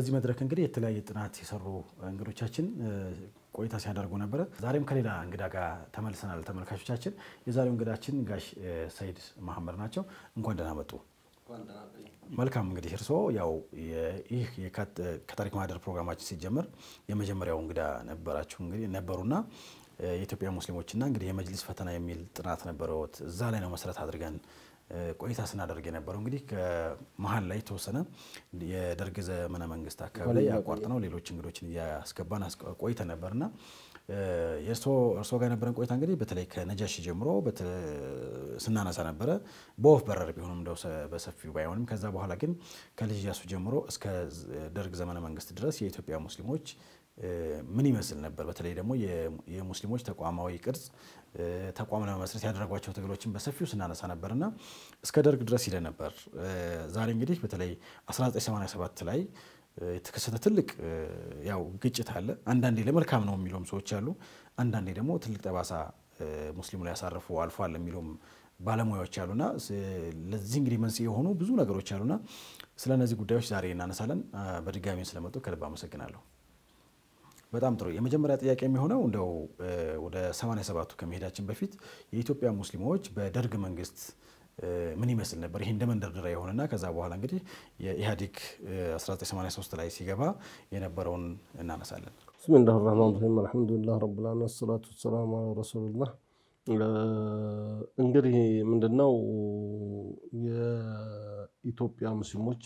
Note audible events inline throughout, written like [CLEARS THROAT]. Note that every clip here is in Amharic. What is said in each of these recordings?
በዚህ መድረክ እንግዲህ የተለያየ ጥናት የሰሩ እንግዶቻችን ቆይታ ሲያደርጉ ነበረ። ዛሬም ከሌላ እንግዳ ጋር ተመልሰናል። ተመልካቾቻችን የዛሬው እንግዳችን ጋሽ ሰይድ መሐመድ ናቸው። እንኳን ደህና መጡ። መልካም እንግዲህ እርስዎ ያው ይህ ከታሪክ ማህደር ፕሮግራማችን ሲጀመር የመጀመሪያው እንግዳ ነበራችሁ እንግዲህ ነበሩና የኢትዮጵያ ሙስሊሞችና እንግዲህ የመጅሊስ ፈተና የሚል ጥናት ነበረዎት። እዛ ላይ ነው መሰረት አድርገን ቆይታ ስናደርግ የነበረው እንግዲህ ከመሀል ላይ የተወሰነ የደርግ ዘመነ መንግስት አካባቢ ላይ አቋርጥ ነው ሌሎች እንግዶችን እያስገባን ቆይተ ነበርና እርሶ ጋር የነበረን ቆይታ እንግዲህ በተለይ ከነጃሺ ጀምሮ ስናነሳ ነበረ። በወፍ በረር ቢሆንም እንደው በሰፊው ባይሆንም ከዛ በኋላ ግን ከልጅ ያሱ ጀምሮ እስከ ደርግ ዘመነ መንግስት ድረስ የኢትዮጵያ ሙስሊሞች ምን ይመስል ነበር? በተለይ ደግሞ የሙስሊሞች ተቋማዊ ቅርጽ ተቋም ለመመስረት ያደረጓቸው ትግሎችን በሰፊው ስናነሳ ነበር እስከ ደርግ ድረስ ሂደ ነበር። ዛሬ እንግዲህ በተለይ 1987 ላይ የተከሰተ ትልቅ ያው ግጭት አለ። አንዳንዴ ለመልካም ነው የሚለውም ሰዎች አሉ። አንዳንዴ ደግሞ ትልቅ ጠባሳ ሙስሊሙ ላይ ያሳረፉ አልፏል የሚለውም ባለሙያዎች አሉና ለዚህ እንግዲህ መንስኤ የሆኑ ብዙ ነገሮች አሉና ስለነዚህ ጉዳዮች ዛሬ እናነሳለን። በድጋሚ ስለመጡ ከልብ አመሰግናለሁ። በጣም ጥሩ። የመጀመሪያ ጥያቄ የሚሆነው እንደው ወደ 87ቱ ከመሄዳችን በፊት የኢትዮጵያ ሙስሊሞች በደርግ መንግስት ምን ይመስል ነበር? ይሄ እንደ የሆነና ከዛ በኋላ እንግዲህ የኢህአዴግ 1983 ላይ ሲገባ የነበረውን እናነሳለን። ብስሚላህ ራህማን ራሂም አልሐምዱሊላህ ረብል ዓለሚን ሰላቱ ሰላም አላ ረሱልላህ። እንግዲህ ምንድነው የኢትዮጵያ ሙስሊሞች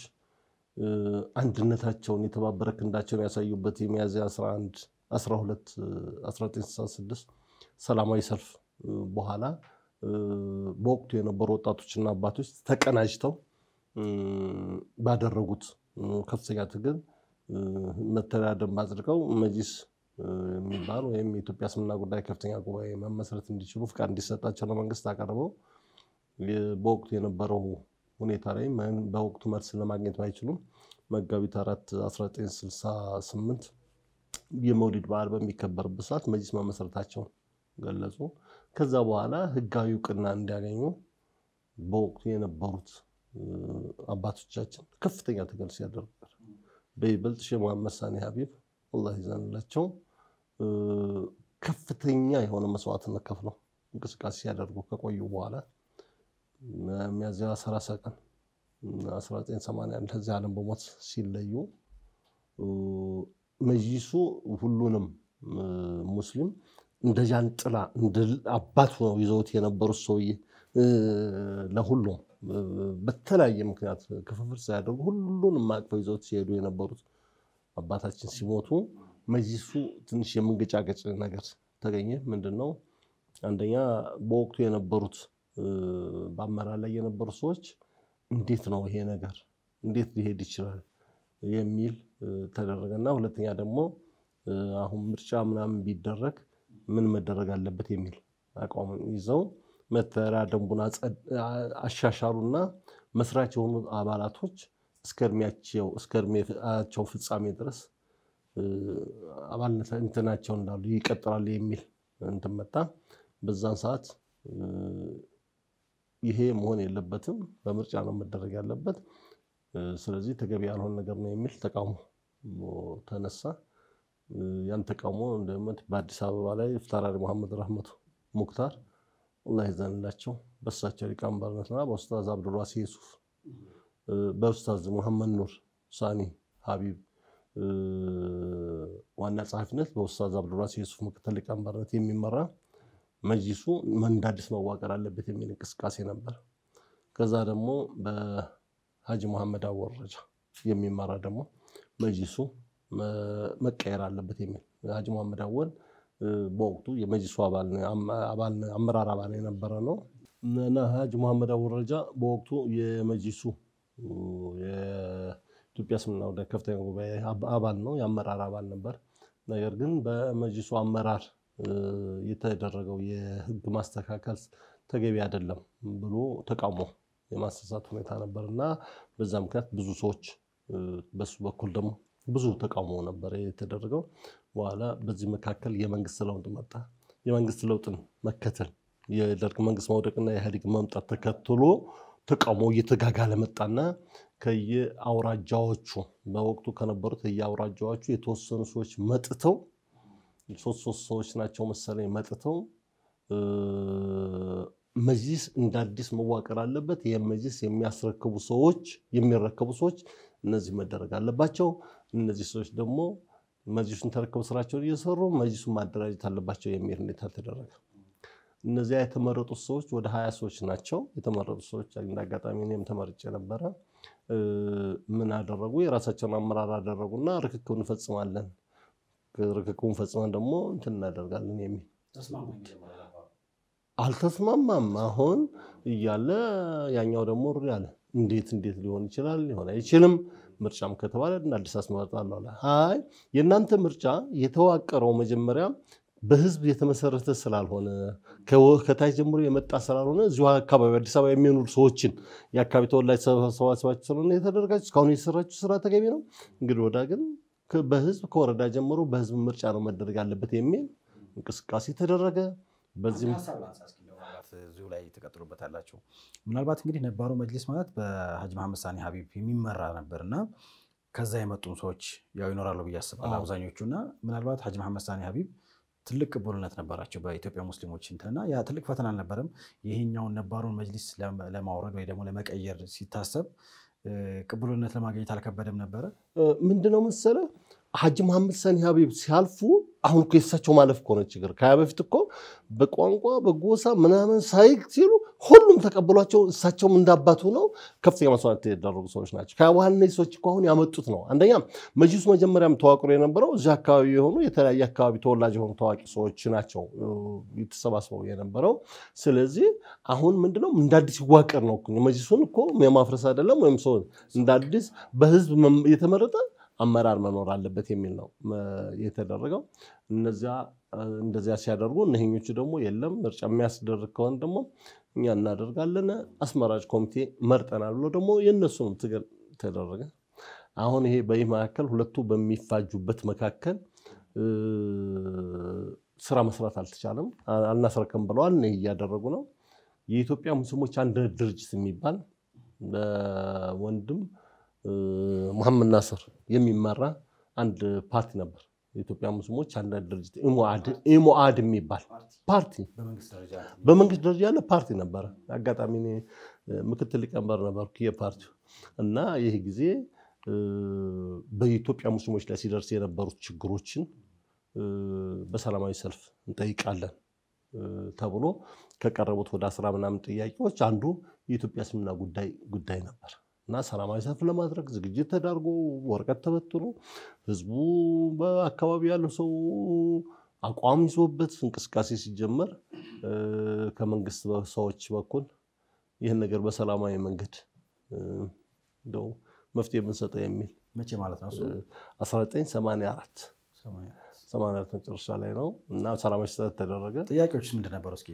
አንድነታቸውን የተባበረ ክንዳቸውን ያሳዩበት የሚያዝያ 11 12 1966 ሰላማዊ ሰልፍ በኋላ በወቅቱ የነበሩ ወጣቶችና አባቶች ተቀናጅተው ባደረጉት ከፍተኛ ትግል መተዳደሪያ ደንብ አጽድቀው መጂስ የሚባል ወይም የኢትዮጵያ እስልምና ጉዳይ ከፍተኛ ጉባኤ መመስረት እንዲችሉ ፍቃድ እንዲሰጣቸው ለመንግስት አቀርበው በወቅቱ የነበረው ሁኔታ ላይ በወቅቱ መልስ ለማግኘት ባይችሉም መጋቢት አራት 1968 የመውሊድ በዓል በሚከበርበት ሰዓት መጅሊስ መመሰረታቸውን ገለጹ። ከዛ በኋላ ህጋዊ እውቅና እንዲያገኙ በወቅቱ የነበሩት አባቶቻችን ከፍተኛ ትግል ሲያደርጉ በይበልጥ ሼህ መሐመድ ሳኒ ሀቢብ አላህ ይዘንላቸው ከፍተኛ የሆነ መስዋዕትነት ከፍለው እንቅስቃሴ ሲያደርጉ ከቆዩ በኋላ ሚያዝያ 30 ቀን 1981 ከዚህ ዓለም በሞት ሲለዩ መጅሊሱ ሁሉንም ሙስሊም እንደ ጃንጥላ እንደ አባት ሆነው ይዘውት የነበሩት ሰውዬ ለሁሉም በተለያየ ምክንያት ክፍፍል ሳያደርጉ ሁሉንም አቅፈው ይዘውት ሲሄዱ የነበሩት አባታችን ሲሞቱ መጅሊሱ ትንሽ የምንገጫገጭ ነገር ተገኘ። ምንድን ነው አንደኛ በወቅቱ የነበሩት በአመራር ላይ የነበሩ ሰዎች እንዴት ነው ይሄ ነገር እንዴት ሊሄድ ይችላል የሚል ተደረገና ሁለተኛ ደግሞ አሁን ምርጫ ምናምን ቢደረግ ምን መደረግ አለበት የሚል አቋም ይዘው መተሪያ ደንቡን አሻሻሉና መስራች የሆኑ አባላቶች እስከ እድሜያቸው እስከ እድሜያቸው ፍጻሜ ድረስ አባልነት እንትናቸው እንዳሉ ይቀጥላሉ የሚል እንትን መጣ። በዛን ሰዓት ይሄ መሆን የለበትም፣ በምርጫ ነው መደረግ ያለበት፣ ስለዚህ ተገቢ ያልሆነ ነገር ነው የሚል ተቃውሞ ተነሳ። ያን ተቃውሞ እንደምት በአዲስ አበባ ላይ ፍታራሪ መሐመድ ረህመቱ ሙክታር አላህ ይዘንላቸው በሳቸው ሊቀመንበርነትና በኡስታዝ አብዱራሲ ዩሱፍ በኡስታዝ መሐመድ ኑር ሳኒ ሀቢብ ዋና ጸሐፊነት በኡስታዝ አብዱራሲ ዩሱፍ ምክትል ሊቀመንበርነት የሚመራ መጅሊሱ እንደ አዲስ መዋቀር አለበት የሚል እንቅስቃሴ ነበር። ከዛ ደግሞ በሀጂ መሐመድ አወረጃ የሚመራ ደግሞ መጅሊሱ መቀየር አለበት የሚል ሀጂ መሐመድ አወል በወቅቱ የመጅሊሱ አመራር አባል የነበረ ነው እና ሀጂ መሐመድ አወረጃ በወቅቱ የመጅሊሱ የኢትዮጵያ እስልምና ጉዳይ ከፍተኛ ጉባኤ አባል ነው፣ የአመራር አባል ነበር። ነገር ግን በመጅሊሱ አመራር የተደረገው የህግ ማስተካከል ተገቢ አይደለም ብሎ ተቃውሞ የማሰሳት ሁኔታ ነበር እና በዛ ምክንያት ብዙ ሰዎች በሱ በኩል ደግሞ ብዙ ተቃውሞ ነበር የተደረገው። በኋላ በዚህ መካከል የመንግስት ለውጥ መጣ። የመንግስት ለውጥን መከተል የደርግ መንግስት መውደቅና የኢህአዴግ መምጣት ተከትሎ ተቃውሞ እየተጋጋለ መጣና ከየአውራጃዎቹ በወቅቱ ከነበሩት የአውራጃዎቹ የተወሰኑ ሰዎች መጥተው ሶስት ሶስት ሰዎች ናቸው መሰለኝ መጥተው መጅሊስ እንደ አዲስ መዋቀር አለበት። ይህ መጅሊስ የሚያስረክቡ ሰዎች የሚረከቡ ሰዎች እነዚህ መደረግ አለባቸው። እነዚህ ሰዎች ደግሞ መጅሊሱን ተረክበው ስራቸውን እየሰሩ መጅሊሱን ማደራጀት አለባቸው የሚል ሁኔታ ተደረገ። እነዚያ የተመረጡት ሰዎች ወደ ሀያ ሰዎች ናቸው የተመረጡት ሰዎች። እንዳጋጣሚ እኔም ተመርጬ ነበረ። ምን አደረጉ? የራሳቸውን አመራር አደረጉና ርክክብ እንፈጽማለን ርክክቡን ፈጽመን ደግሞ እንትን እናደርጋለን የሚል አልተስማማም። አሁን እያለ ያኛው ደግሞ ሪ አለ። እንዴት እንዴት ሊሆን ይችላል? ሊሆን አይችልም። ምርጫም ከተባለ አዲስ አስመርጣለሁ አለ። አይ የእናንተ ምርጫ የተዋቀረው መጀመሪያ በህዝብ የተመሰረተ ስላልሆነ ከታች ጀምሮ የመጣ ስላልሆነ እዚሁ አካባቢ አዲስ አበባ የሚኖሩ ሰዎችን የአካባቢ ተወላጅ ሰባሰባቸው ስለሆነ የተደረጋቸው እስካሁን የሰራችሁ ስራ ተገቢ ነው። እንግዲህ ወዳ ግን በህዝብ ከወረዳ ጀምሮ በህዝብ ምርጫ ነው መደረግ ያለበት የሚል እንቅስቃሴ ተደረገ። በዚህ ላይ ተቀጥሎበታላችሁ። ምናልባት እንግዲህ ነባሩ መጅሊስ ማለት በሀጅ መሐመድ ሳኒ ሀቢብ የሚመራ ነበር እና ከዛ የመጡም ሰዎች ያው ይኖራሉ ብዬ አስባለሁ አብዛኞቹ እና ምናልባት ሀጅ መሐመድ ሳኒ ሀቢብ ትልቅ ቅቡልነት ነበራቸው በኢትዮጵያ ሙስሊሞች እንትንና ያ ትልቅ ፈተና አልነበረም። ይህኛውን ነባሩን መጅሊስ ለማውረድ ወይ ደግሞ ለመቀየር ሲታሰብ ቅቡልነት ለማግኘት አልከበደም ነበረ። ምንድነው መሰለህ ሀጂ መሐመድ ሰኒ ሀቢብ ሲያልፉ አሁን እኮ የሳቸው ማለፍ ከሆነ ችግር። ከያ በፊት እኮ በቋንቋ በጎሳ ምናምን ሳይ ሲሉ ሁሉም ተቀብሏቸው እሳቸውም እንዳባት ሆነው ከፍተኛ መስዋዕት የተደረጉ ሰዎች ናቸው። ከበኋላ ሰዎች እኮ አሁን ያመጡት ነው። አንደኛ መጅሊሱ መጀመሪያም ተዋቅሮ የነበረው እዚህ አካባቢ የሆኑ የተለያየ አካባቢ ተወላጅ የሆኑ ታዋቂ ሰዎች ናቸው የተሰባስበው የነበረው። ስለዚህ አሁን ምንድነው እንደ አዲስ ይዋቀር ነው። መጅሊሱን እኮ የማፍረስ አይደለም ወይም ሰው እንዳዲስ በህዝብ የተመረጠ አመራር መኖር አለበት የሚል ነው የተደረገው። እነዚያ እንደዚያ ሲያደርጉ እነህኞቹ ደግሞ የለም ምርጫ የሚያስደርግ ከሆነ ደግሞ እኛ እናደርጋለን አስመራጭ ኮሚቴ መርጠናል ብሎ ደግሞ የእነሱንም ትግል ተደረገ። አሁን ይሄ በይህ መካከል ሁለቱ በሚፋጁበት መካከል ስራ መስራት አልተቻለም። አናስረከም ብለዋል። እኔ እያደረጉ ነው። የኢትዮጵያ ሙስሊሞች አንድ ድርጅት የሚባል በወንድም መሐመድ ናስር የሚመራ አንድ ፓርቲ ነበር። የኢትዮጵያ ሙስሊሞች አንዳንድ ድርጅት ኢሞአድ የሚባል ፓርቲ በመንግስት ደረጃ ያለ ፓርቲ ነበረ። አጋጣሚ ምክትል ሊቀመንበር ነበርኩ የፓርቲው እና ይህ ጊዜ በኢትዮጵያ ሙስሊሞች ላይ ሲደርስ የነበሩት ችግሮችን በሰላማዊ ሰልፍ እንጠይቃለን ተብሎ ከቀረቡት ወደ አስራ ምናምን ጥያቄዎች አንዱ የኢትዮጵያ እስልምና ጉዳይ ጉዳይ ነበር። እና ሰላማዊ ሰልፍ ለማድረግ ዝግጅት ተዳርጎ ወረቀት ተበትኖ ህዝቡ በአካባቢ ያለው ሰው አቋም ይዞበት እንቅስቃሴ ሲጀመር ከመንግስት ሰዎች በኩል ይህን ነገር በሰላማዊ መንገድ እንደው መፍትሄ ብንሰጠው የሚል መቼ ማለት ነው? 1984 መጨረሻ ላይ ነው እና ሰላማዊ ሰልፍ ተደረገ። ጥያቄዎች ምንድን ነበሩ? እስኪ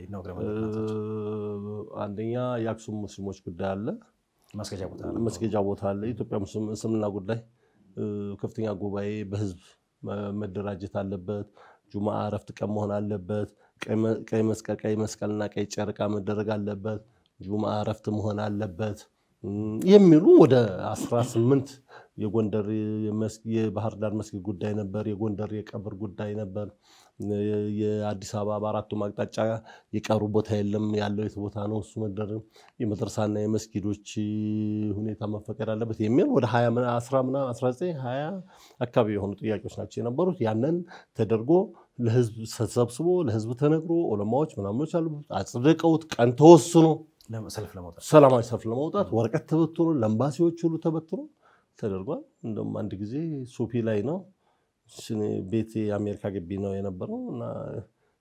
አንደኛ የአክሱም ሙስሊሞች ጉዳይ አለ መስገጃ ቦታ አለ። ኢትዮጵያ እስልምና ጉዳይ ከፍተኛ ጉባኤ በህዝብ መደራጀት አለበት። ጁማ እረፍት ቀን መሆን አለበት። ቀይ መስቀል ቀይ መስቀልና ቀይ ጨርቃ መደረግ አለበት። ጁማ እረፍት መሆን አለበት። የሚሉ ወደ 18 የጎንደር የባህር ዳር መስጊድ ጉዳይ ነበር። የጎንደር የቀብር ጉዳይ ነበር። የአዲስ አበባ በአራቱ አቅጣጫ የቀሩ ቦታ የለም ያለው የት ቦታ ነው? እሱ መደር የመድረሳና የመስጊዶች ሁኔታ መፈቀድ አለበት የሚል ወደ 19 ሀያ አካባቢ የሆኑ ጥያቄዎች ናቸው የነበሩት። ያንን ተደርጎ ለህዝብ ተሰብስቦ ለህዝብ ተነግሮ ዑለማዎች ምናምኖች አሉበት አጽድቀውት ቀን ተወስኖ ሰላማዊ ሰልፍ ለመውጣት ወረቀት ተበትኖ ለኤምባሲዎች ሁሉ ተበትኖ ተደርጓል። እንደውም አንድ ጊዜ ሶፒ ላይ ነው ቤት የአሜሪካ ግቢ ነው የነበረው እና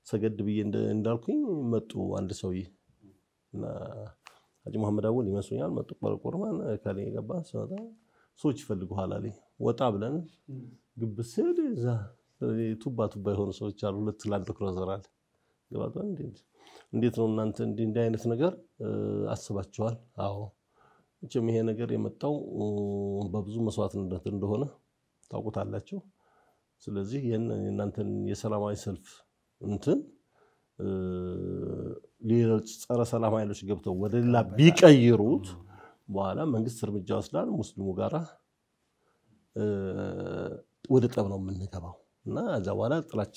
ሰገድ ብዬ እንዳልኩኝ መጡ አንድ ሰውዬ እና ሀጂ መሐመድ አወል ይመስሉኛል መጡ። ቆረቆርማን ካሌ የገባ ስመጣ ሰዎች ይፈልጉሃል አለኝ። ወጣ ብለን ግብ ስል ቱባ ቱባ የሆኑ ሰዎች አሉ። ሁለት ላንድ ክሮዘር አለ ገባቷ እንዴ እንዴት ነው እናንተ እንዲህ አይነት ነገር አስባችኋል? አዎ መቼም ይሄ ነገር የመጣው በብዙ መስዋዕትነት እንደሆነ ታውቁታላችሁ። ስለዚህ እናንተን የሰላማዊ ሰልፍ እንትን ሌሎች ጸረ ሰላም ኃይሎች ገብተው ወደ ሌላ ቢቀይሩት በኋላ መንግስት እርምጃ ወስዳል ሙስሊሙ ጋራ ወደ ጠብ ነው የምንገባው እና እዛ በኋላ ጥላቻ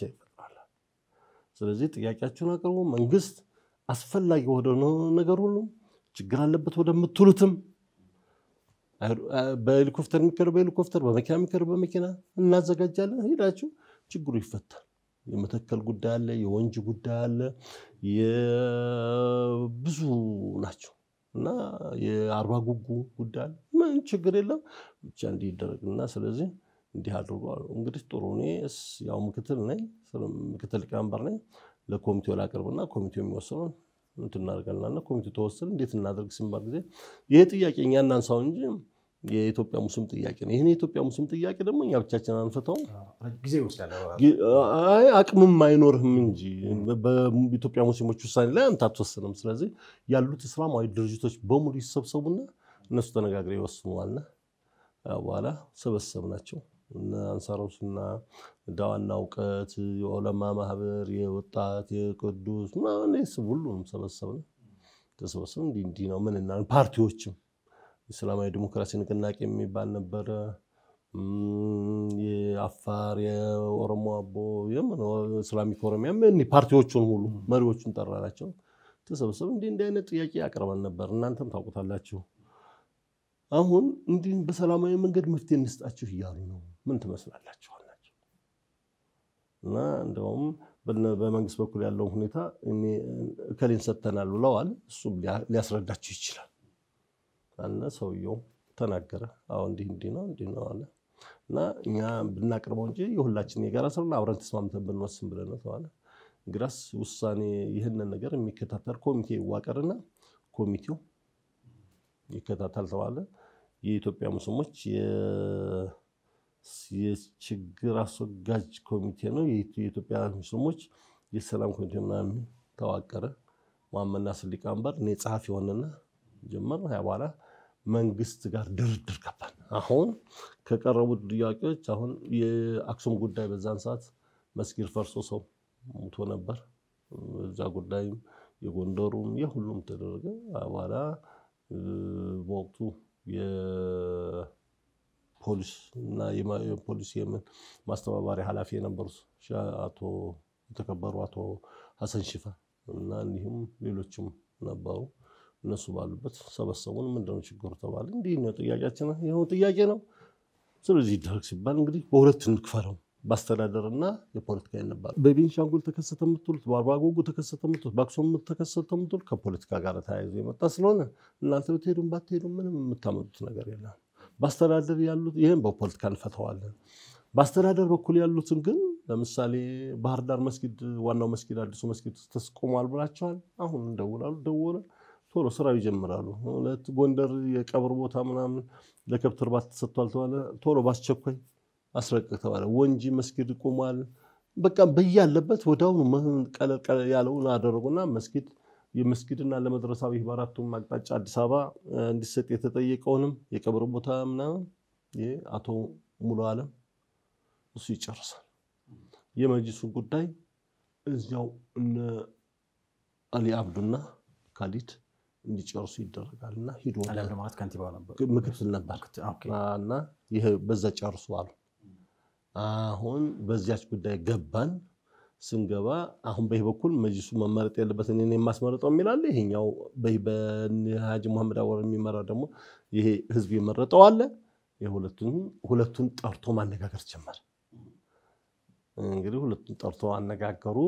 ስለዚህ ጥያቄያችሁን አቅርቡ። መንግስት አስፈላጊ ወደ ነገር ሁሉ ችግር አለበት ወደምትሉትም በሄሊኮፍተር የሚካሄደው በሄሊኮፍተር በመኪና የሚካሄደው በመኪና እናዘጋጃለን። ሄዳችሁ ችግሩ ይፈታል። የመተከል ጉዳይ አለ፣ የወንጅ ጉዳይ አለ፣ ብዙ ናቸው እና የአርባ ጉጉ ጉዳይ አለ። ምን ችግር የለም ብቻ እና ስለዚህ እንዲህ አድርጓል። እንግዲህ ጥሩ እኔ ያው ምክትል ነኝ፣ ምክትል ሊቀመንበር ነኝ። ለኮሚቴው ላቅርብና ኮሚቴው የሚወስነው እንትን እናደርጋለን። ኮሚቴው እንዴት እናደርግ ሲባል ጊዜ ይሄ ጥያቄ እኛ እናንሳው እንጂ የኢትዮጵያ ሙስሊም ጥያቄ ነው። ይህን የኢትዮጵያ ሙስሊም ጥያቄ ደግሞ እኛ ብቻችን አንፈተውም፣ አቅምም አይኖርህም እንጂ በኢትዮጵያ ሙስሊሞች ውሳኔ ላይ አንተ አትወስንም። ስለዚህ ያሉት እስላማዊ ድርጅቶች በሙሉ ይሰብሰቡና እነሱ ተነጋግረው ይወስኑዋልና በኋላ ሰበሰብ ናቸው። አንሳሮስና ዳዋና እውቀት የዑለማ ማህበር የወጣት የቅዱስ ምናምን ሁሉም ሰበሰብ ተሰበሰብ እንዲህ እንዲህ ነው ምን እና ፓርቲዎችም እስላማዊ ዲሞክራሲ ንቅናቄ የሚባል ነበረ። የአፋር የኦሮሞ አቦ እስላሚክ ኦሮሚያ ፓርቲዎቹን ሁሉ መሪዎቹን ጠራናቸው። ተሰብሰብ እንዲህ እንዲህ አይነት ጥያቄ አቅርበን ነበር። እናንተም ታውቁታላችሁ። አሁን እንዲህ በሰላማዊ መንገድ መፍትሄ እንስጣችሁ እያሉ ነው። ምን ትመስላላችሁ አላቸው። እና እንደውም በመንግስት በኩል ያለውን ሁኔታ እከሌን ሰጥተናል ብለዋል። እሱም ሊያስረዳችሁ ይችላል አለ። ሰውየው ተናገረ። አሁ እንዲህ እንዲህ ነው እንዲህ ነው አለ እና እኛ ብናቅርበው እንጂ የሁላችን የጋራ ስራ አብረን ተስማምተን ብንወስን ብለን ተዋለ። ግራስ ውሳኔ ይህንን ነገር የሚከታተል ኮሚቴ ይዋቀርና ኮሚቴው ይከታተል ተባለ። የኢትዮጵያ ሙስሊሞች የችግር አስወጋጅ ኮሚቴ ነው። የኢትዮጵያ ሙስሊሞች የሰላም ኮሚቴ ምናምን ተዋቀረ። ማመና ስሊቅ አንበር እኔ ጸሐፊ ሆነና ጀመር። ያ በኋላ መንግስት ጋር ድርድር ገባን። አሁን ከቀረቡት ጥያቄዎች አሁን የአክሱም ጉዳይ በዛን ሰዓት መስጊድ ፈርሶ ሰው ሙቶ ነበር። እዛ ጉዳይም የጎንደሩም የሁሉም ተደረገ። በኋላ በወቅቱ ፖሊስ እና የፖሊስ የምን ማስተባባሪ ኃላፊ የነበሩት አቶ የተከበሩ አቶ ሀሰን ሽፋ እና እንዲሁም ሌሎችም ነበሩ። እነሱ ባሉበት ሰበሰቡን። ምንድነው ችግሩ ተባለ። እንዲህ ነው ጥያቄያችን፣ ይኸው ጥያቄ ነው። ስለዚህ ይደረግ ሲባል እንግዲህ በሁለት እንክፈለው በአስተዳደር እና የፖለቲካ ይነባል። በቤንሻንጉል ተከሰተ የምትሉት በአርባጎጉ ተከሰተ የምትሉት በአክሱም ተከሰተ የምትሉት ከፖለቲካ ጋር ተያይዞ የመጣ ስለሆነ እናንተ ብትሄዱም ባትሄዱም ምንም የምታመጡት ነገር የለም። በአስተዳደር ያሉት ይህም በፖለቲካ እንፈተዋለን። በአስተዳደር በኩል ያሉትን ግን ለምሳሌ ባህር ዳር መስጊድ ዋናው መስጊድ አዲሱ መስጊድ ተስቆሟል ብላቸዋል። አሁን እንደውላሉ ደወለ ቶሎ ስራው ይጀምራሉ። ሁለት ጎንደር የቀብር ቦታ ምናምን ለከብት እርባት ተሰጥቷል ተባለ። ቶሎ በአስቸኳይ አስረቅቅ ተባለ። ወንጂ መስጊድ ቆሟል። በቃ በያለበት ወዳሁኑ ቀለል ቀለል ያለውን አደረጉና መስጊድ የመስጊድና ለመድረሳ ቤት በአራቱም አቅጣጫ አዲስ አበባ እንዲሰጥ የተጠየቀውንም የቀብር ቦታ ምናምን አቶ ሙሉ አለም እሱ ይጨርሳል። የመጅሊሱን ጉዳይ እዚያው እነ አሊ አብዱና ካሊድ እንዲጨርሱ ይደረጋል እና ሂዶ ምክትል ነበር እና ይህ በዛ ጨርሱ አሉ። አሁን በዚያች ጉዳይ ገባን። ስንገባ አሁን በይህ በኩል መጅሱ መመረጥ ያለበት እኔ የማስመረጠው የሚላለ ይሄኛው በሀጂ መሐመድ አወር የሚመራ ደግሞ ይሄ ህዝብ የመረጠው አለ። ሁለቱን ጠርቶ ማነጋገር ጀመር። እንግዲህ ሁለቱን ጠርቶ አነጋገሩ።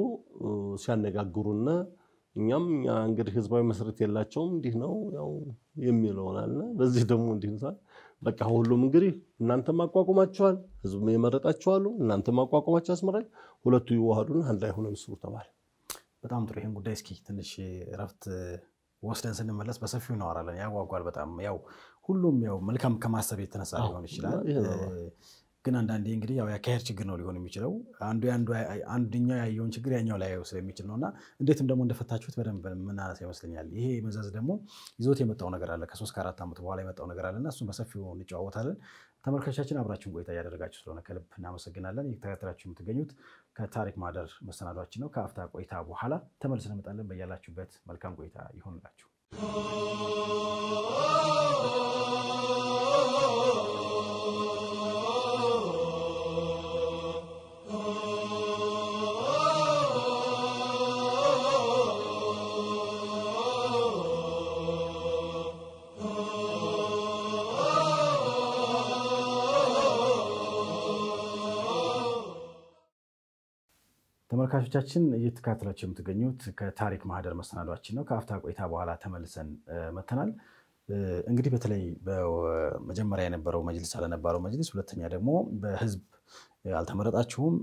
ሲያነጋግሩና እኛም እንግዲህ ህዝባዊ መሰረት የላቸውም እንዲህ ነው ያው የሚለውን አለ። በዚህ ደግሞ እንዲህ በቃ ሁሉም እንግዲህ እናንተም ማቋቋማቸዋል፣ ህዝቡም የመረጣቸዋሉ፣ እናንተም ማቋቋማቸው አስመራል፣ ሁለቱ ይዋሃዱና አንድ ላይ ሆነን ስሩ ተባለ። በጣም ጥሩ። ይህን ጉዳይ እስኪ ትንሽ እረፍት ወስደን ስንመለስ በሰፊው እናወራለን። ያጓጓል በጣም ያው ሁሉም ያው መልካም ከማሰብ የተነሳ ሊሆን ይችላል። ግን አንዳንዴ እንግዲህ ያው ያካሄድ ችግር ነው ሊሆን የሚችለው። አንዱ አንድኛው ያየውን ችግር ያኛው ላያየው ስለሚችል ነው እና እንዴትም ደግሞ እንደፈታችሁት በደንብ ምናረስ ይመስለኛል። ይሄ መዘዝ ደግሞ ይዞት የመጣው ነገር አለ። ከሶስት ከአራት ዓመት በኋላ የመጣው ነገር አለ እና እሱን በሰፊው እንጨዋወታለን። ተመልካቻችን አብራችን ቆይታ እያደረጋችሁ ስለሆነ ከልብ እናመሰግናለን። እየተከታተላችሁ የምትገኙት ከታሪክ ማህደር መሰናዷችን ነው። ከአፍታ ቆይታ በኋላ ተመልሰን እንመጣለን። በያላችሁበት መልካም ቆይታ ይሆንላችሁ። ተመልካቾቻችን እየተከታተላችሁ የምትገኙት ከታሪክ ማህደር መሰናዷችን ነው። ከአፍታ ቆይታ በኋላ ተመልሰን መተናል። እንግዲህ በተለይ በመጀመሪያ የነበረው መጅልስ አለነበረው መጅልስ፣ ሁለተኛ ደግሞ በህዝብ አልተመረጣችሁም፣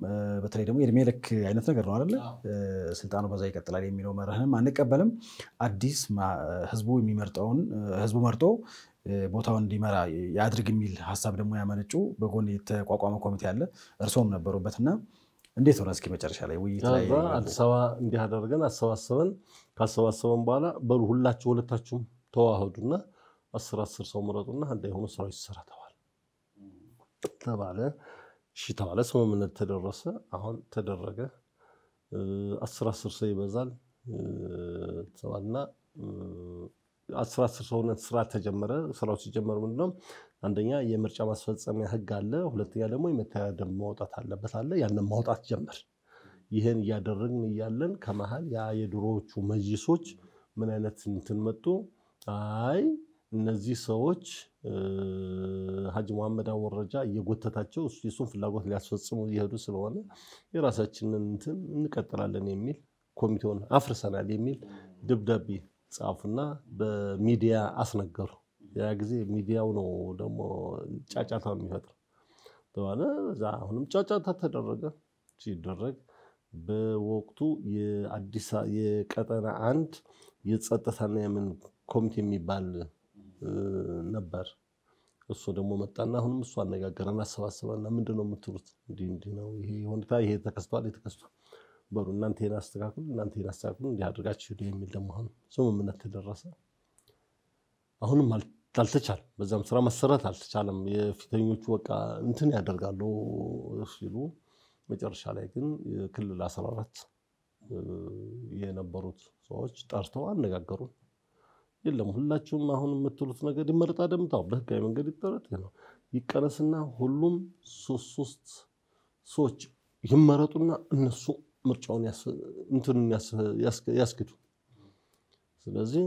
በተለይ ደግሞ የእድሜ ልክ አይነት ነገር ነው አይደለ? ስልጣኑ በዛ ይቀጥላል የሚለው መርህንም አንቀበልም። አዲስ ህዝቡ የሚመርጠውን ህዝቡ መርጦ ቦታውን እንዲመራ ያድርግ የሚል ሀሳብ ደግሞ ያመነጩ በጎን የተቋቋመ ኮሚቴ አለ፣ እርሶም ነበሩበትና እንዴት ሆነ? እስኪ መጨረሻ ላይ ውይይት ላይ አዲስ አበባ እንዲህ አደረገን፣ አሰባሰበን። ካሰባሰበን በኋላ በሉ ሁላችሁ ሁለታችሁም ተዋህዱና አስር አስር ሰው ምረጡና አንድ የሆኑ ስራዎች ይሰራ ተባለ ተባለ። እሺ ተባለ። ስምምነት ተደረሰ። አሁን ተደረገ። አስር አስር ሰው ይበዛል ተባልና አስር አስር ሰው ስራ ተጀመረ። ስራው ሲጀመር ምንድነው አንደኛ የምርጫ ማስፈጸሚያ ህግ አለ፣ ሁለተኛ ደግሞ የመታወቂያ ደንብ ማውጣት አለበት አለ። ያንን ማውጣት ጀመር። ይህን እያደረግን እያለን ከመሀል ያ የድሮዎቹ መጅሊሶች ምን አይነት እንትን መጡ? አይ እነዚህ ሰዎች ሀጅ መሐመድ አወረጃ እየጎተታቸው የሱን ፍላጎት ሊያስፈጽሙ እየሄዱ ስለሆነ የራሳችንን እንትን እንቀጥላለን የሚል ኮሚቴውን አፍርሰናል የሚል ደብዳቤ ጻፉና በሚዲያ አስነገሩ። ያ ጊዜ ሚዲያው ነው ደግሞ ጫጫታ የሚፈጥር ተባለ። እዛ አሁንም ጫጫታ ተደረገ። ሲደረግ በወቅቱ የቀጠና አንድ የጸጥታና የምን ኮሚቴ የሚባል ነበር። እሱ ደግሞ መጣና አሁንም እሱ አነጋገረን፣ አሰባሰበና ምንድን ነው የምትሉት? እንዲህ እንዲህ ነው ይሄ ሁኔታ ይሄ ተከስቷል፣ ይሄ ተከስቷል፣ በሩ እናንተ ይሄን አስተካክሉ፣ እናንተ ይሄን አስተካክሉ፣ እንዲህ አድርጋችሁ የሚል ደግሞ አሁን ስምምነት ተደረሰ። አሁንም አልተቻል በዛም ስራ መሰረት አልተቻለም። የፊተኞቹ በቃ እንትን ያደርጋሉ ሲሉ መጨረሻ ላይ ግን የክልል አስራ አራት የነበሩት ሰዎች ጠርተው አነጋገሩ የለም ሁላችሁም አሁን የምትሉት ነገር ይመረጣ ደምታው በህጋዊ መንገድ ይጠረጥ ነው ይቀነስና ሁሉም ሶስት ሶስት ሰዎች ይመረጡና እነሱ ምርጫውን እንትንን ያስግዱ። ስለዚህ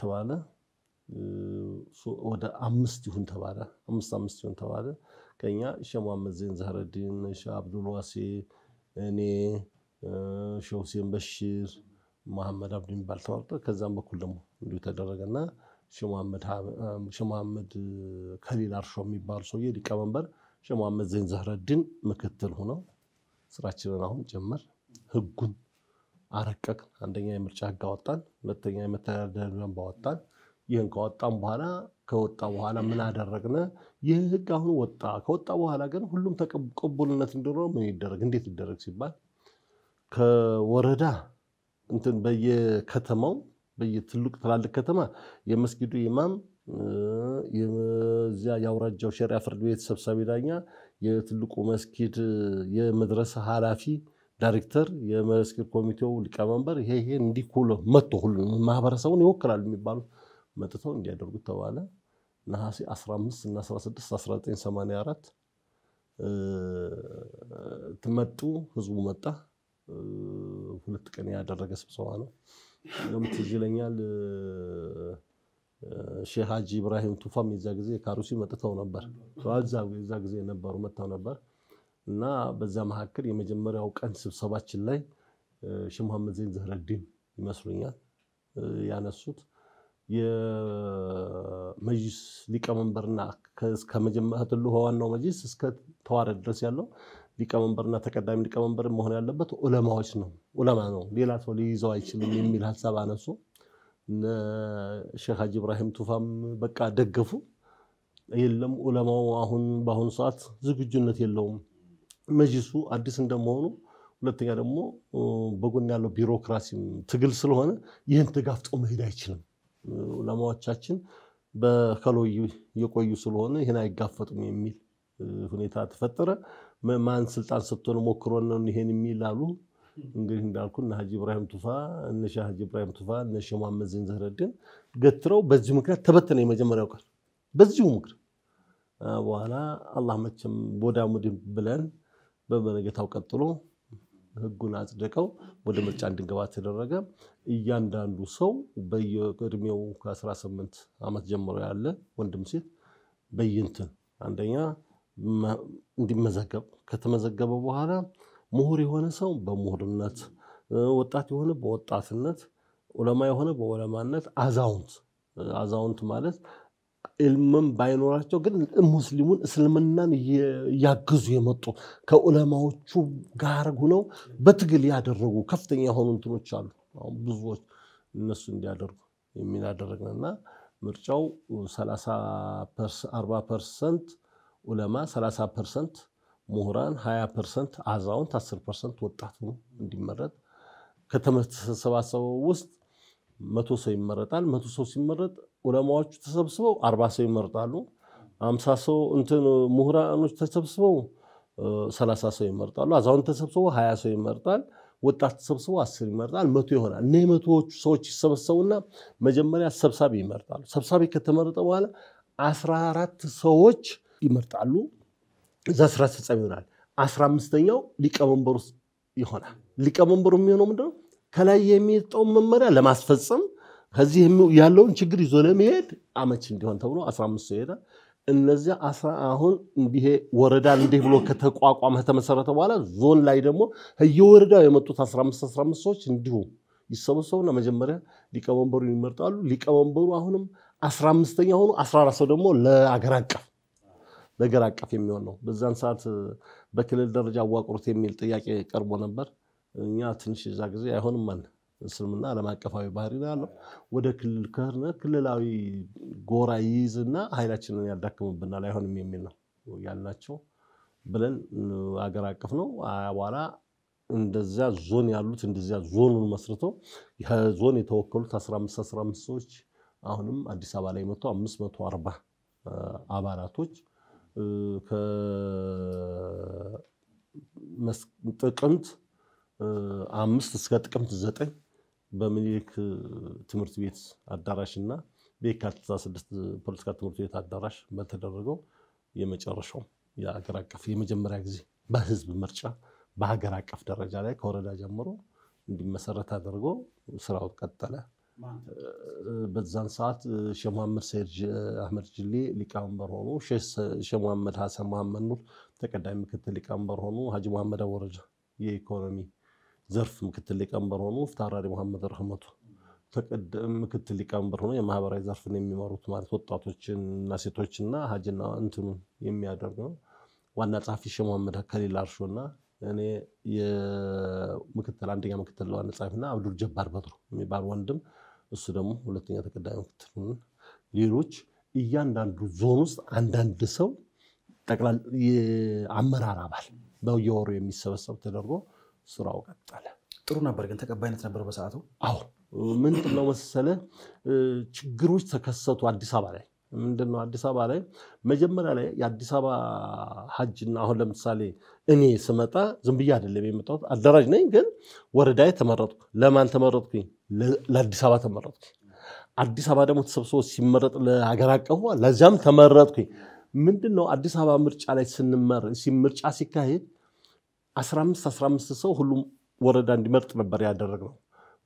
ተባለ። ወደ አምስት ይሁን ተባለ። አምስት አምስት ይሁን ተባለ። ከኛ ሸ ሙሐመድ ዜን ዛህረዲን፣ ሸ አብዱል ዋሴ፣ እኔ፣ ሼህ ሁሴን በሽር፣ መሐመድ አብዱ የሚባል ተዋርጠ። ከዛም በኩል ደግሞ እንዲሁ ተደረገና ሸ ሙሐመድ ከሊል አርሾ የሚባሉ ሰውዬ ሊቀመንበር፣ ሸ ሙሐመድ ዜን ዛህረዲን ምክትል ሆነው ስራችንን አሁን ጀመር። ህጉን አረቀቅን። አንደኛ የምርጫ ህግ አወጣን፣ ሁለተኛ የመተዳደሪያ ደንብ አወጣን። ይህን ከወጣም በኋላ ከወጣ በኋላ ምን አደረግነ? ይህ ህግ አሁን ወጣ። ከወጣ በኋላ ግን ሁሉም ተቀቡልነት እንዲኖረው ምን ይደረግ፣ እንዴት ይደረግ ሲባል ከወረዳ እንትን በየከተማው በየትልቅ ትላልቅ ከተማ የመስጊዱ ኢማም የዚያ የአውራጃው ሸሪያ ፍርድ ቤት ሰብሳቢ ዳኛ፣ የትልቁ መስጊድ የመድረሰ ኃላፊ ዳይሬክተር፣ የመስጊድ ኮሚቴው ሊቀመንበር ይሄ ይሄ እንዲህ መጥቶ ሁሉ ማህበረሰቡን ይወክላል የሚባሉት መጥተው እንዲያደርጉት ተባለ። ነሐሴ 15 እና 16 1984 ትመጡ ህዝቡ መጣ። ሁለት ቀን ያደረገ ስብሰባ ነው። እንደውም ትዝ ይለኛል ሼህ ሀጂ ኢብራሂም ቱፋም የዛ ጊዜ ካሩሲ መጥተው ነበር። ዛ ጊዜ ነበሩ መጥተው ነበር እና በዛ መካከል የመጀመሪያው ቀን ስብሰባችን ላይ ሼህ መሐመድ ዘይን ዘህረዲን ይመስሉኛል ያነሱት የመጅስ ሊቀመንበርና እስከ ዋናው መጅስ እስከ ተዋረድ ድረስ ያለው ሊቀመንበርና ተቀዳሚ ሊቀመንበር መሆን ያለበት ዑለማዎች ነው ዑለማ ነው፣ ሌላ ሰው ሊይዘው አይችልም የሚል ሀሳብ አነሱ። ሼክ ሀጂ ኢብራሂም ቱፋም በቃ ደገፉ። የለም ዑለማው አሁን በአሁኑ ሰዓት ዝግጁነት የለውም። መጅሱ አዲስ እንደመሆኑ ሁለተኛ ደግሞ በጎን ያለው ቢሮክራሲም ትግል ስለሆነ ይህን ተጋፍጦ መሄድ አይችልም። ዑለማዎቻችን በከሎ የቆዩ ስለሆነ ይህን አይጋፈጡም የሚል ሁኔታ ተፈጠረ። ማን ስልጣን ሰጥቶን ሞክሮ ነው ይሄን የሚል አሉ። እንግዲህ እንዳልኩ እነ ሀጂ ኢብራሂም ቱፋ እነ ሻህ ሀጂ ኢብራሂም ቱፋ እነ ሼህ መሐመድ ዜን ገትረው በዚሁ ምክንያት ተበተነ። የመጀመሪያው ቀን በዚሁ ምክንያት በኋላ አላህ መቼም ቦዳ ሙድም ብለን በመነገታው ቀጥሎ ህጉን አጽድቀው ወደ ምርጫ እንድንገባ ተደረገ። እያንዳንዱ ሰው በየእድሜው ከ18 ዓመት ጀምሮ ያለ ወንድም ሴት በይንትን አንደኛ እንዲመዘገብ ከተመዘገበ በኋላ ምሁር የሆነ ሰው በምሁርነት፣ ወጣት የሆነ በወጣትነት፣ ዑለማ የሆነ በዑለማነት፣ አዛውንት አዛውንት ማለት ዕልምም ባይኖራቸው ግን ሙስሊሙን እስልምናን እያገዙ የመጡ ከዑለማዎቹ ጋር ሁነው በትግል ያደረጉ ከፍተኛ የሆኑ እንትኖች አሉ። አሁን ብዙዎች እነሱ እንዲያደርጉ የሚል ምርጫው 40 ፐርሰንት ዑለማ፣ 30 ፐርሰንት ምሁራን፣ 20 ፐርሰንት አዛውንት፣ 10 ፐርሰንት ወጣት እንዲመረጥ ከተሰባሰበው ውስጥ መቶ ሰው ይመረጣል። መቶ ሰው ሲመረጥ ዑለማዎቹ ተሰብስበው አርባ ሰው ይመርጣሉ። አምሳ ሰው እንትን ምሁራኖች ተሰብስበው ሰላሳ ሰው ይመርጣሉ። አዛውንት ተሰብስበው ሀያ ሰው ይመርጣል። ወጣት ተሰብስበው አስር ይመርጣል። መቶ ይሆናል። እነ መቶዎቹ ሰዎች ይሰበሰቡና መጀመሪያ ሰብሳቢ ይመርጣሉ። ሰብሳቢ ከተመረጠ በኋላ አስራ አራት ሰዎች ይመርጣሉ። እዛ ስራ አስፈጻሚ ይሆናል። አስራ አምስተኛው ሊቀመንበሩ ይሆናል። ሊቀመንበሩ የሚሆነው ምንድነው? ከላይ የሚጠውን መመሪያ ለማስፈጸም ከዚህ ያለውን ችግር ይዞ ለመሄድ አመች እንዲሆን ተብሎ 15 ሰው ይሄዳል። እነዚያ አስራ አሁን እንዲሄ ወረዳ እንዲህ ብሎ ከተቋቋመ ከተመሰረተ በኋላ ዞን ላይ ደግሞ እየወረዳው የመጡት አስራ 15 ሰዎች እንዲሁ ይሰበሰቡና መጀመሪያ ሊቀመንበሩ ይመርጣሉ። ሊቀመንበሩ አሁንም አስራ አምስተኛ ሆኑ አስራ አራት ሰው ደግሞ ለአገር አቀፍ ለገር አቀፍ የሚሆን ነው። በዛን ሰዓት በክልል ደረጃ አዋቅሩት የሚል ጥያቄ ቀርቦ ነበር። እኛ ትንሽ እዛ ጊዜ አይሆንም አለ እስልምና ዓለም አቀፋዊ ባህሪ ያለው ወደ ክልል ከሆነ ክልላዊ ጎራ ይይዝና ኃይላችንን ያዳክምብናል፣ አይሆንም የሚል ነው ያልናቸው ብለን አገር አቀፍ ነው። በኋላ እንደዚያ ዞን ያሉት እንደዚያ ዞኑን መስርቶ ዞን የተወከሉት 15 15 ሰዎች አሁንም አዲስ አበባ ላይ መጥቶ 540 አባላቶች ከጥቅምት አምስት እስከ ጥቅምት ዘጠኝ በምኒልክ ትምህርት ቤት አዳራሽ እና በየካቲት 16 ፖለቲካ ትምህርት ቤት አዳራሽ በተደረገው የመጨረሻው የአገር አቀፍ የመጀመሪያ ጊዜ በህዝብ ምርጫ በሀገር አቀፍ ደረጃ ላይ ከወረዳ ጀምሮ እንዲመሰረት አድርጎ ስራው ቀጠለ። በዛን ሰዓት ሼህ መሐመድ ሰይድ አህመድ ጅሌ ሊቀመንበር ሆኑ። ሼህ መሐመድ ሀሰን መሐመድ ኑር ተቀዳሚ ምክትል ሊቀመንበር ሆኑ። ሀጂ መሐመድ አወረጃ የኢኮኖሚ ዘርፍ ምክትል ሊቀመንበር ሆኑ ፍታራሪ መሐመድ ረህመቱ ምክትል ሊቀመንበር ሆኖ የማህበራዊ ዘርፍን የሚመሩት ማለት ወጣቶችን እና ሴቶችና ሀጅና እንትኑን የሚያደርግ ነው። ዋና ጸሐፊ ሼህ መሐመድ ከሊል አርሾ እና እኔ የምክትል አንደኛ ምክትል ዋና ጸሐፊና አብዱል ጀባር በጥሩ የሚባል ወንድም እሱ ደግሞ ሁለተኛ ተቀዳሚ ምክትል ሌሎች እያንዳንዱ ዞን ውስጥ አንዳንድ ሰው ጠቅላላ የአመራር አባል በየወሩ የሚሰበሰብ ተደርጎ ስራው ቀጠለ። ጥሩ ነበር፣ ግን ተቀባይነት ነበር በሰዓቱ? አዎ ምን ነው መሰለ ችግሮች ተከሰቱ አዲስ አበባ ላይ ምንድነው አዲስ አበባ ላይ መጀመሪያ ላይ የአዲስ አበባ ሀጅና አሁን ለምሳሌ እኔ ስመጣ ዝም ብዬ አይደለም የመጣሁት። አደራጅ ነኝ፣ ግን ወረዳ ተመረጥኩ። ለማን ተመረጥኩኝ? ለአዲስ አበባ ተመረጥኩ። አዲስ አበባ ደግሞ ተሰብስቦ ሲመረጥ ለሀገር አቀፉ ለዚያም ተመረጥኩኝ። ምንድነው አዲስ አበባ ምርጫ ላይ ስንመር ምርጫ ሲካሄድ 15 15 ሰው ሁሉም ወረዳ እንዲመርጥ ነበር ያደረግነው።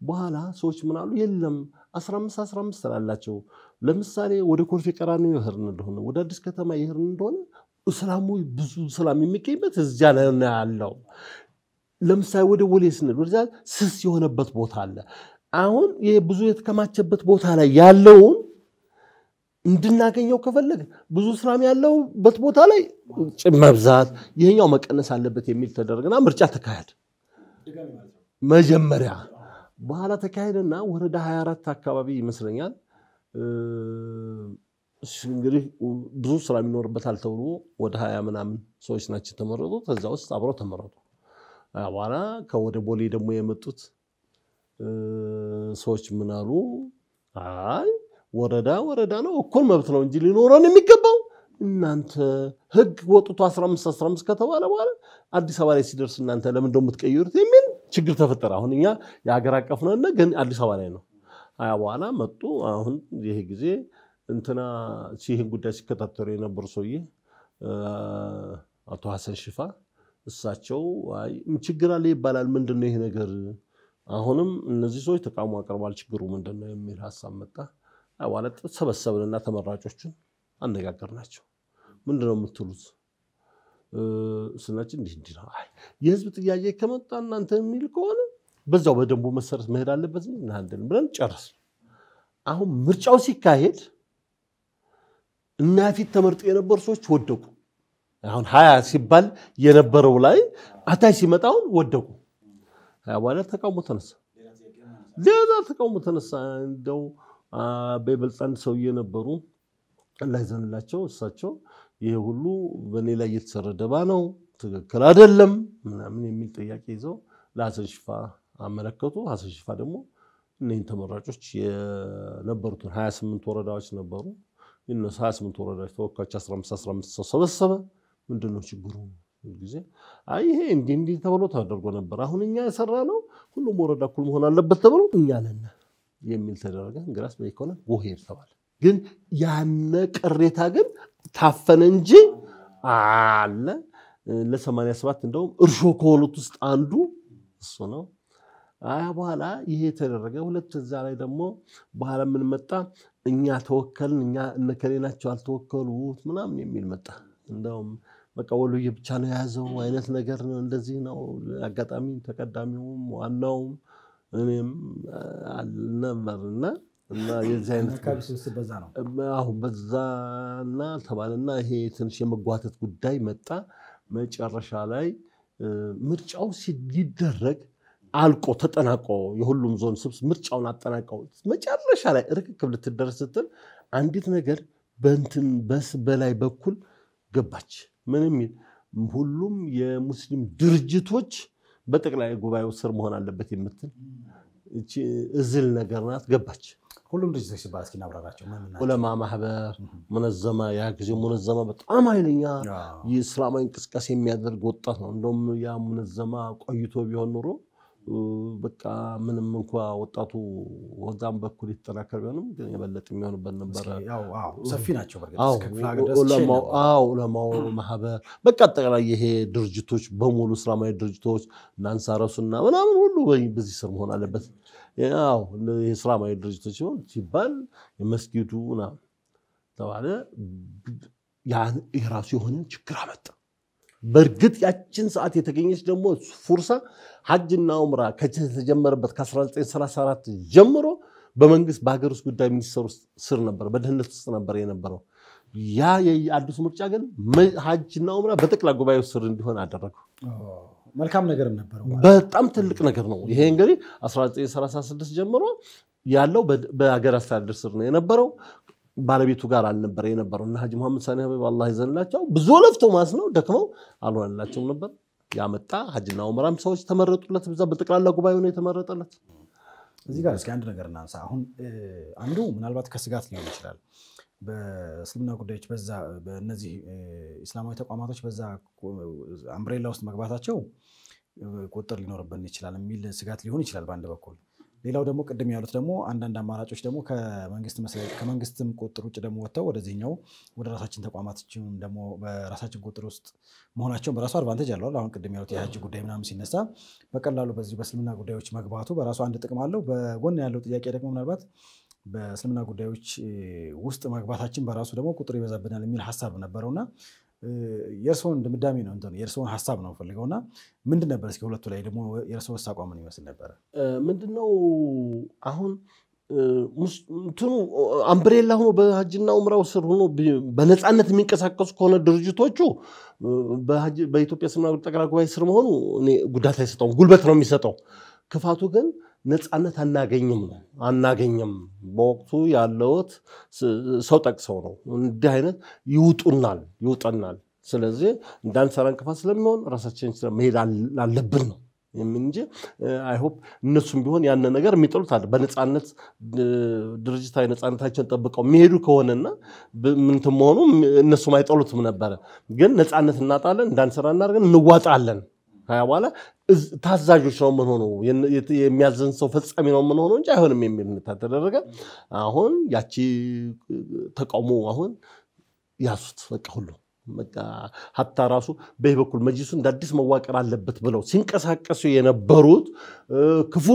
በኋላ ሰዎች ምን አሉ? የለም 15 15 ስላላቸው ለምሳሌ ወደ ኮርፌ ቀራኒዮ ይሄርን እንደሆነ ወደ አዲስ ከተማ ይሄርን እንደሆነ እስላሙ ብዙ ሰላም የሚገኝበት እዚያ ላይ ያለው። ለምሳሌ ወደ ወሌ ስንል ወደዚያ ስስ የሆነበት ቦታ አለ። አሁን ይሄ ብዙ የተከማቸበት ቦታ ላይ ያለውን እንድናገኘው ከፈለግ ብዙ ስራም ያለውበት ቦታ ላይ መብዛት ይህኛው መቀነስ አለበት የሚል ተደረገና ምርጫ ተካሄድ መጀመሪያ በኋላ ተካሄደና ወረዳ 24 አካባቢ ይመስለኛል እንግዲህ ብዙ ስራ የሚኖርበታል ተብሎ ወደ ሀያ ምናምን ሰዎች ናቸው የተመረጡ። ከዛ ውስጥ አብረው ተመረጡ። በኋላ ከወደ ቦሌ ደግሞ የመጡት ሰዎች ምናሉ አይ ወረዳ ወረዳ ነው፣ እኩል መብት ነው እንጂ ሊኖረን የሚገባው እናንተ ህግ ወጥቶ 15 15 ከተባለ በኋላ አዲስ አበባ ላይ ሲደርስ እናንተ ለምን እንደው የምትቀይሩት የሚል ችግር ተፈጠረ። አሁን እኛ የሀገር አቀፍ ነን፣ ግን አዲስ አበባ ላይ ነው። አያ በኋላ መጡ። አሁን ይሄ ጊዜ እንትና ይህን ጉዳይ ሲከታተሉ የነበሩ ሰውዬ አቶ ሀሰን ሽፋ እሳቸው ችግር አለ ይባላል። ምንድነው ይህ ይሄ ነገር? አሁንም እነዚህ ሰዎች ተቃውሞ አቅርቧል፣ ችግሩ ምንድነው የሚል ሀሳብ መጣ። አዋለጥ ሰበሰብንና ተመራጮችን አነጋገርናቸው። ናቸው። ምንድነው የምትሉት ስናችን እንዲህ እንዲህ ነው። አይ የህዝብ ጥያቄ ከመጣ እናንተ የሚል ከሆነ በዛው በደንቡ መሰረት መሄድ አለበት እናንድን ብለን ጨርስ። አሁን ምርጫው ሲካሄድ እናፊት ተመርጦ የነበሩ ሰዎች ወደቁ። አሁን ሀያ ሲባል የነበረው ላይ አታይ ሲመጣውን ወደቁ። ሀያ በኋላ ተቃውሞ ተነሳ። ሌላ ተቃውሞ ተነሳ እንደው አበይ በልጥ አንድ ሰውዬ ነበሩ። አላህ እሳቸው ይሄ ሁሉ በእኔ ላይ እየተሰራ ደባ ነው፣ ትክክል አይደለም ምናምን የሚል ጥያቄ ይዘው ለሀሰን ሽፋ አመለከቱ። ሀሰን ሽፋ ደግሞ እነህን ተመራጮች የነበሩትን 28 ወረዳዎች ነበሩ። እነሱ 28 ወረዳዎች ተወካዮች 15 15 ሰው ሰበሰበ። ምንድን ነው ችግሩ? ጊዜ ይሄ እንዲህ እንዲህ ተብሎ ተደርጎ ነበር። አሁን እኛ የሰራ ነው ሁሉም ወረዳ እኩል መሆን አለበት ተብሎ እኛ ለና የሚል ተደረገ። እንግዲያስ በኢኮኖሚ ውሄድ ተባለ። ግን ያነ ቅሬታ ግን ታፈነ እንጂ አለ። ለሰማንያ ሰባት እንደውም እርሾ ከሆኑት ውስጥ አንዱ እሱ ነው። አያ በኋላ ይሄ የተደረገ ሁለት እዛ ላይ ደግሞ በኋላ የምንመጣ እኛ ተወከልን፣ እኛ እነከሌ ናቸው አልተወከሉት ምናምን የሚል መጣ። እንደውም በቃ ወሎዬ ብቻ ነው የያዘው አይነት ነገር ነው። እንደዚህ ነው። አጋጣሚ ተቀዳሚውም ዋናውም እኔም ነበር እና የዚህ አይነት ነው በዛና ተባለና ይሄ ትንሽ የመጓተት ጉዳይ መጣ። መጨረሻ ላይ ምርጫው ሲደረግ አልቆ ተጠናቆ የሁሉም ዞን ስብስ ምርጫውን አጠናቀው መጨረሻ ላይ ርክክብ ልትደረስ ስትል አንዲት ነገር በእንትን በስ በላይ በኩል ገባች። ምን የሚል ሁሉም የሙስሊም ድርጅቶች በጠቅላይ ጉባኤው ስር መሆን አለበት የምትል እዝል ነገር ናት። ገባች። ሁሉም ድርጅቶች ሲባል እስኪ እናብራራቸው። ዑለማ ማህበር፣ ሙነዘማ፣ ያ ጊዜ ሙነዘማ በጣም ኃይለኛ የእስላማዊ እንቅስቃሴ የሚያደርግ ወጣት ነው። እንደውም ያ ሙነዘማ ቆይቶ ቢሆን ኑሮ በቃ ምንም እንኳ ወጣቱ ወዛም በኩል የተጠናከር ቢሆንም ግን የበለጥ የሚሆንበት ነበረ። ሰፊ ናቸው ዑለማው ማህበር፣ በቃ አጠቃላይ ይሄ ድርጅቶች በሙሉ እስላማዊ ድርጅቶች እናንሳረሱና ምናምን ሁሉ በዚህ ስር መሆን አለበት። እስላማዊ ድርጅቶች ሲሆን ሲባል የመስጊዱ ተባለ። የራሱ የሆነ ችግር አመጣ። በእርግጥ ያችን ሰዓት የተገኘች ደግሞ ፉርሳ ሀጅና ምራ ከተጀመረበት ከ1934 ጀምሮ በመንግስት በሀገር ውስጥ ጉዳይ ሚኒስቴር ስር ነበር፣ በደህንነት ውስጥ ነበር የነበረው። ያ የአዲሱ ምርጫ ግን ሀጅና ምራ በጠቅላይ ጉባኤው ስር እንዲሆን አደረገው። መልካም ነገርም ነበር፣ በጣም ትልቅ ነገር ነው። ይሄ እንግዲህ 1936 ጀምሮ ያለው በሀገር አስተዳደር ስር ነው የነበረው። ባለቤቱ ጋር አልነበረ የነበረው እና ሀጂ መሐመድ ሳኒ ሀቢብ አላህ ይዘንላቸው ብዙ ለፍቶ ማለት ነው ደክመው አልሆነላቸውም ነበር። ያመጣ ሀጅና ዑምራም ሰዎች ተመረጡለት። ብዛ በጠቅላላ ጉባኤ ሆነ የተመረጠለት። እዚህ ጋር እስኪ አንድ ነገር እናንሳ። አሁን አንዱ ምናልባት ከስጋት ሊሆን ይችላል በእስልምና ጉዳዮች በዛ በእነዚህ እስላማዊ ተቋማቶች በዛ አምብሬላ ውስጥ መግባታቸው ቁጥር ሊኖርብን ይችላል የሚል ስጋት ሊሆን ይችላል በአንድ በኩል ሌላው ደግሞ ቅድም ያሉት ደግሞ አንዳንድ አማራጮች ደግሞ ከመንግስትም ቁጥር ውጭ ደግሞ ወጥተው ወደዚህኛው ወደ ራሳችን ተቋማችን ደግሞ በራሳችን ቁጥር ውስጥ መሆናቸውን በራሱ አድቫንቴጅ አለዋል። አሁን ቅድም ያሉት የሀጅ ጉዳይ ምናምን ሲነሳ በቀላሉ በዚህ በእስልምና ጉዳዮች መግባቱ በራሱ አንድ ጥቅም አለው። በጎን ያለው ጥያቄ ደግሞ ምናልባት በእስልምና ጉዳዮች ውስጥ መግባታችን በራሱ ደግሞ ቁጥር ይበዛብናል የሚል ሀሳብ ነበረውና የእርስዎን ድምዳሜ ነው እንትን የእርስዎን ሀሳብ ነው ፈልገው እና ምንድን ነበር እስኪ ሁለቱ ላይ ደግሞ ስ አቋም ምን ይመስል ነበረ? ምንድነው አሁን እንትኑ አምብሬላ ሆኖ በሀጅና ኡምራው ስር ሆኖ በነፃነት የሚንቀሳቀሱ ከሆነ ድርጅቶቹ በኢትዮጵያ እስልምና ጠቅላይ ጉባኤ ስር መሆኑ እኔ ጉዳት አይሰጠውም፣ ጉልበት ነው የሚሰጠው። ክፋቱ ግን ነፃነት አናገኝም ነው አናገኝም። በወቅቱ ያለውት ሰው ጠቅሰው ነው እንዲህ አይነት ይውጡናል ይውጠናል። ስለዚህ እንዳንሰራ እንቅፋት ስለሚሆን ራሳችን መሄድ አለብን ነው እንጂ አይሆፕ እነሱም ቢሆን ያን ነገር የሚጠሉት አለ። በነፃነት ድርጅታዊ ነፃነታቸውን ጠብቀው የሚሄዱ ከሆነና ምንትም መሆኑ እነሱም አይጠሉትም ነበረ። ግን ነፃነት እናጣለን፣ እንዳንሰራ እናደርገን እንዋጣለን ከሀያ በኋላ ታዛዦች ነው የምንሆነው፣ የሚያዘን ሰው ፈጻሚ ነው የምንሆነው እንጂ አይሆንም የሚል ተደረገ። አሁን ያቺ ተቃውሞ አሁን ያሱት በቃ ሁሉም ሀታ ራሱ በይህ በኩል መጅሊሱ እንደ አዲስ መዋቀር አለበት ብለው ሲንቀሳቀሱ የነበሩት ክፉ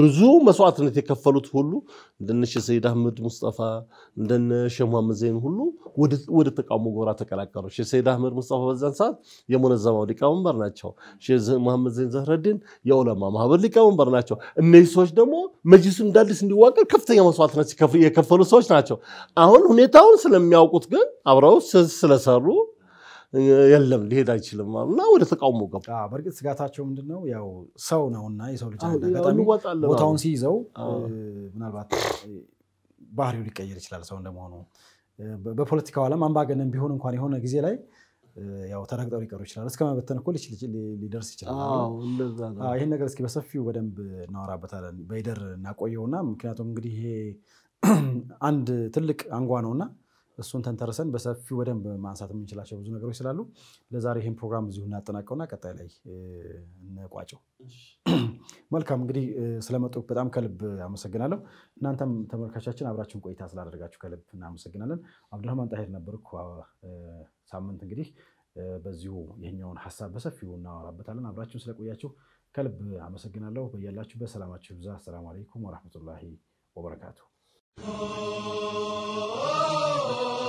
ብዙ መስዋዕትነት የከፈሉት ሁሉ እንደነ ሼህ ሰይድ አህመድ ሙስጠፋ እንደነ ሼህ መሐመድ ዘይን ሁሉ ወደ ተቃውሞ ጎራ ተቀላቀሉ። ሼህ ሰይድ አህመድ ሙስጠፋ በዛን ሰዓት የሙነዘማው ሊቀመንበር ናቸው። ሼህ መሐመድ ዘይን ዘህረዲን የዑለማ ማህበር ሊቀመንበር ናቸው። እነዚህ ሰዎች ደግሞ መጅሊሱ እንደ አዲስ እንዲዋቀር ከፍተኛ መስዋዕትነት የከፈሉ ሰዎች ናቸው። አሁን ሁኔታውን ስለሚያውቁት ግን አብረው ስለሰሩ የለም ሊሄድ አይችልም እና ወደ ተቃውሞ ገቡ። በእርግጥ ስጋታቸው ምንድን ነው? ያው ሰው ነውና የሰው ልጅ ቦታውን ሲይዘው ምናልባት ባህሪው ሊቀየር ይችላል ሰው እንደመሆኑ። በፖለቲካው ዓለም አምባገነን ቢሆን እንኳን የሆነ ጊዜ ላይ ያው ተረግጠው ሊቀሩ ይችላል። እስከ መበተን እኮ ሊደርስ ይችላል። ይህን ነገር እስኪ በሰፊው በደንብ እናወራበታለን፣ በይደር እናቆየውና ምክንያቱም እንግዲህ ይሄ [CLEARS THROAT] አንድ ትልቅ አንጓ ነውና እሱን ተንተርሰን በሰፊው በደንብ ማንሳት የምንችላቸው ብዙ ነገሮች ስላሉ ለዛሬ ይህን ፕሮግራም እዚሁ እናጠናቀውና ቀጣይ ላይ እንቋጨው። መልካም እንግዲህ ስለመጡ በጣም ከልብ አመሰግናለሁ። እናንተም ተመልካቻችን አብራችሁን ቆይታ ስላደረጋችሁ ከልብ እናመሰግናለን። አብዱራህማን ጣሄር ነበርኩ። ሳምንት እንግዲህ በዚሁ ይህኛውን ሀሳብ በሰፊው እናወራበታለን። አብራችሁን ስለቆያችሁ ከልብ አመሰግናለሁ። በያላችሁበት ሰላማችሁ ብዛ። አሰላሙ አለይኩም ወረሕመቱላሂ ወበረካቱ። Oh, oh, oh. oh.